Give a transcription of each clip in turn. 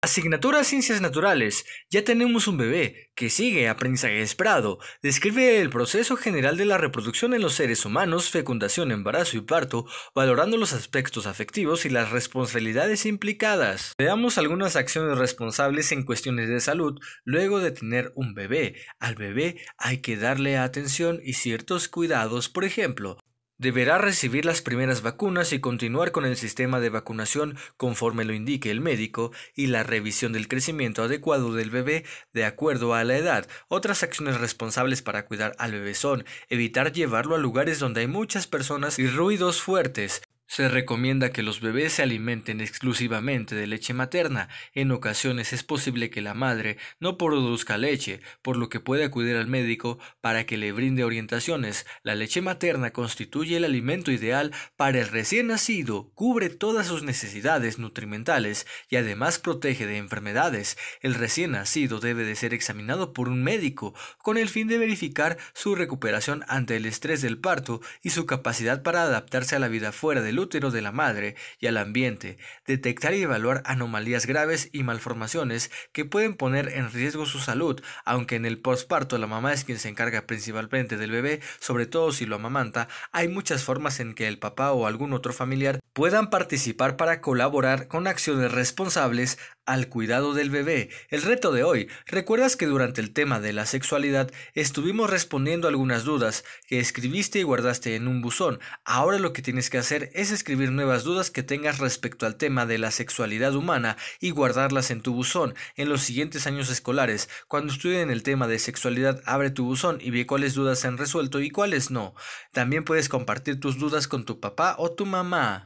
Asignatura Ciencias Naturales. Ya tenemos un bebé que sigue aprendizaje esperado. Describe el proceso general de la reproducción en los seres humanos, fecundación, embarazo y parto, valorando los aspectos afectivos y las responsabilidades implicadas. Veamos algunas acciones responsables en cuestiones de salud luego de tener un bebé. Al bebé hay que darle atención y ciertos cuidados, por ejemplo, Deberá recibir las primeras vacunas y continuar con el sistema de vacunación conforme lo indique el médico y la revisión del crecimiento adecuado del bebé de acuerdo a la edad. Otras acciones responsables para cuidar al bebé son evitar llevarlo a lugares donde hay muchas personas y ruidos fuertes, se recomienda que los bebés se alimenten exclusivamente de leche materna. En ocasiones es posible que la madre no produzca leche, por lo que puede acudir al médico para que le brinde orientaciones. La leche materna constituye el alimento ideal para el recién nacido, cubre todas sus necesidades nutrimentales y además protege de enfermedades. El recién nacido debe de ser examinado por un médico con el fin de verificar su recuperación ante el estrés del parto y su capacidad para adaptarse a la vida fuera del útero de la madre y al ambiente, detectar y evaluar anomalías graves y malformaciones que pueden poner en riesgo su salud, aunque en el postparto la mamá es quien se encarga principalmente del bebé, sobre todo si lo amamanta, hay muchas formas en que el papá o algún otro familiar puedan participar para colaborar con acciones responsables al cuidado del bebé. El reto de hoy. ¿Recuerdas que durante el tema de la sexualidad estuvimos respondiendo algunas dudas que escribiste y guardaste en un buzón? Ahora lo que tienes que hacer es escribir nuevas dudas que tengas respecto al tema de la sexualidad humana y guardarlas en tu buzón. En los siguientes años escolares, cuando estudien el tema de sexualidad, abre tu buzón y ve cuáles dudas se han resuelto y cuáles no. También puedes compartir tus dudas con tu papá o tu mamá.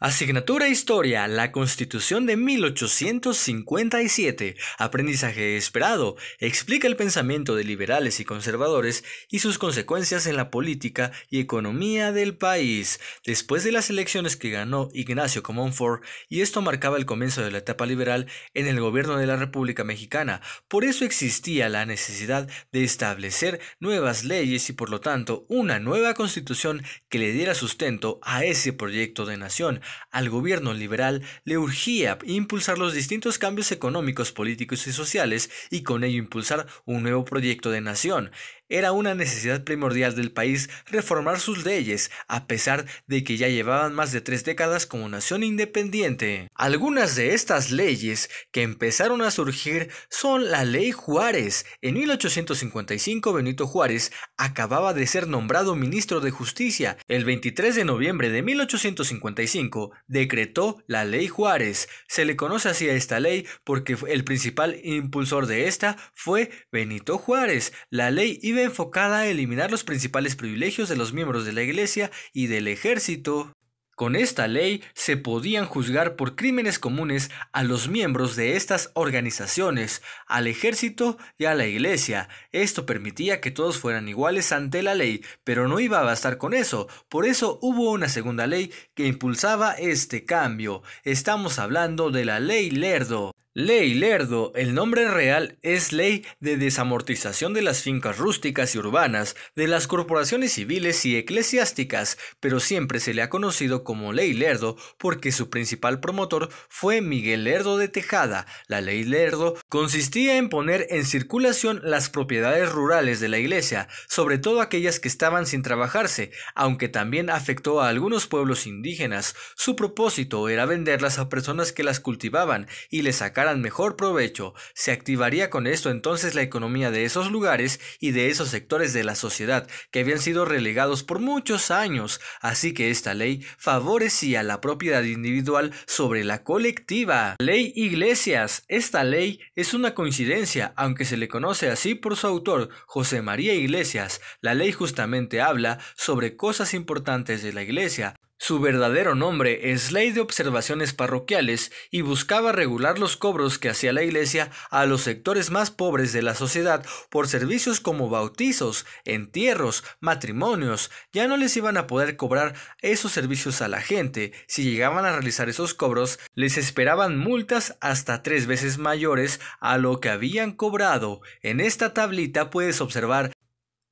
Asignatura Historia, la Constitución de 1857, aprendizaje esperado, explica el pensamiento de liberales y conservadores y sus consecuencias en la política y economía del país. Después de las elecciones que ganó Ignacio Comonfort, y esto marcaba el comienzo de la etapa liberal en el gobierno de la República Mexicana, por eso existía la necesidad de establecer nuevas leyes y por lo tanto una nueva constitución que le diera sustento a ese proyecto de nación al gobierno liberal le urgía impulsar los distintos cambios económicos, políticos y sociales y con ello impulsar un nuevo proyecto de nación. Era una necesidad primordial del país reformar sus leyes, a pesar de que ya llevaban más de tres décadas como nación independiente. Algunas de estas leyes que empezaron a surgir son la Ley Juárez. En 1855 Benito Juárez acababa de ser nombrado ministro de Justicia. El 23 de noviembre de 1855 decretó la Ley Juárez. Se le conoce así a esta ley porque el principal impulsor de esta fue Benito Juárez. La ley iba enfocada a eliminar los principales privilegios de los miembros de la Iglesia y del ejército. Con esta ley se podían juzgar por crímenes comunes a los miembros de estas organizaciones, al ejército y a la iglesia. Esto permitía que todos fueran iguales ante la ley, pero no iba a bastar con eso. Por eso hubo una segunda ley que impulsaba este cambio. Estamos hablando de la ley Lerdo. Ley Lerdo, el nombre real, es Ley de Desamortización de las Fincas Rústicas y Urbanas de las Corporaciones Civiles y Eclesiásticas, pero siempre se le ha conocido como Ley Lerdo porque su principal promotor fue Miguel Lerdo de Tejada. La Ley Lerdo consistía en poner en circulación las propiedades rurales de la iglesia, sobre todo aquellas que estaban sin trabajarse, aunque también afectó a algunos pueblos indígenas. Su propósito era venderlas a personas que las cultivaban y les sacar mejor provecho. Se activaría con esto entonces la economía de esos lugares y de esos sectores de la sociedad que habían sido relegados por muchos años, así que esta ley favorecía la propiedad individual sobre la colectiva. Ley Iglesias. Esta ley es una coincidencia, aunque se le conoce así por su autor, José María Iglesias. La ley justamente habla sobre cosas importantes de la Iglesia, su verdadero nombre es Ley de Observaciones Parroquiales y buscaba regular los cobros que hacía la Iglesia a los sectores más pobres de la sociedad por servicios como bautizos, entierros, matrimonios. Ya no les iban a poder cobrar esos servicios a la gente. Si llegaban a realizar esos cobros, les esperaban multas hasta tres veces mayores a lo que habían cobrado. En esta tablita puedes observar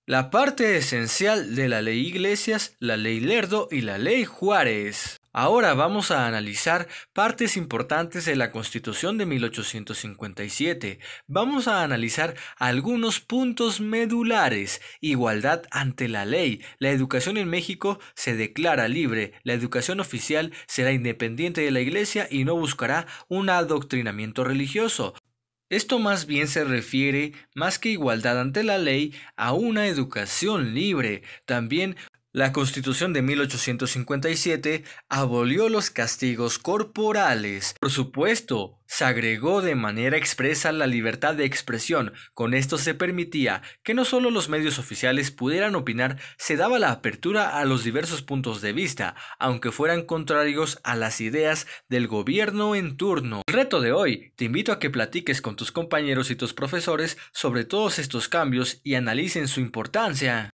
la parte esencial de la ley Iglesias, la ley Lerdo y la ley Juárez. Ahora vamos a analizar partes importantes de la Constitución de 1857. Vamos a analizar algunos puntos medulares. Igualdad ante la ley. La educación en México se declara libre. La educación oficial será independiente de la Iglesia y no buscará un adoctrinamiento religioso. Esto más bien se refiere, más que igualdad ante la ley, a una educación libre, también la Constitución de 1857 abolió los castigos corporales. Por supuesto, se agregó de manera expresa la libertad de expresión. Con esto se permitía que no solo los medios oficiales pudieran opinar, se daba la apertura a los diversos puntos de vista, aunque fueran contrarios a las ideas del gobierno en turno. El reto de hoy, te invito a que platiques con tus compañeros y tus profesores sobre todos estos cambios y analicen su importancia.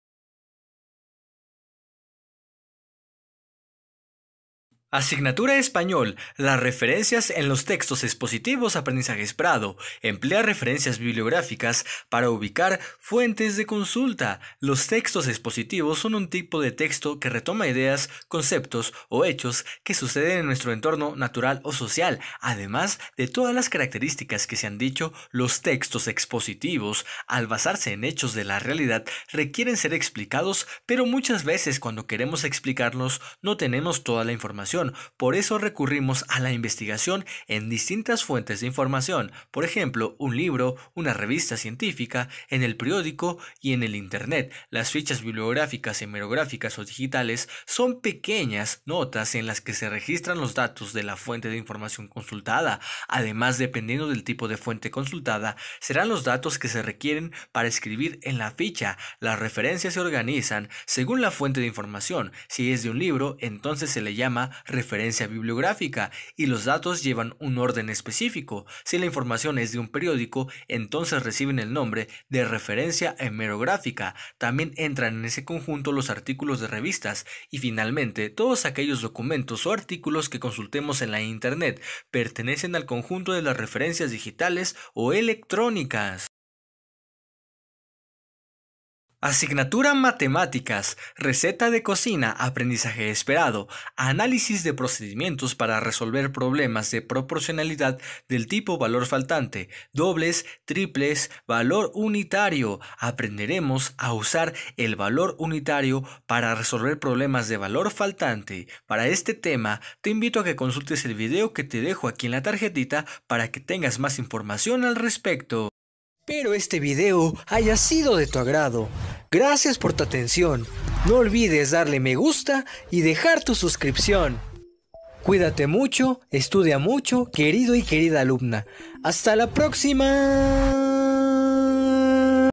Asignatura Español. Las referencias en los textos expositivos aprendizaje Prado. Emplea referencias bibliográficas para ubicar fuentes de consulta. Los textos expositivos son un tipo de texto que retoma ideas, conceptos o hechos que suceden en nuestro entorno natural o social. Además de todas las características que se han dicho, los textos expositivos, al basarse en hechos de la realidad, requieren ser explicados, pero muchas veces cuando queremos explicarnos no tenemos toda la información por eso recurrimos a la investigación en distintas fuentes de información, por ejemplo, un libro, una revista científica, en el periódico y en el Internet. Las fichas bibliográficas, hemerográficas o digitales son pequeñas notas en las que se registran los datos de la fuente de información consultada. Además, dependiendo del tipo de fuente consultada, serán los datos que se requieren para escribir en la ficha. Las referencias se organizan según la fuente de información. Si es de un libro, entonces se le llama referencia bibliográfica y los datos llevan un orden específico. Si la información es de un periódico, entonces reciben el nombre de referencia hemerográfica. También entran en ese conjunto los artículos de revistas y finalmente todos aquellos documentos o artículos que consultemos en la Internet pertenecen al conjunto de las referencias digitales o electrónicas. Asignatura Matemáticas, receta de cocina, aprendizaje esperado, análisis de procedimientos para resolver problemas de proporcionalidad del tipo valor faltante, dobles, triples, valor unitario. Aprenderemos a usar el valor unitario para resolver problemas de valor faltante. Para este tema, te invito a que consultes el video que te dejo aquí en la tarjetita para que tengas más información al respecto. Espero este video haya sido de tu agrado. Gracias por tu atención. No olvides darle me gusta y dejar tu suscripción. Cuídate mucho, estudia mucho, querido y querida alumna. Hasta la próxima.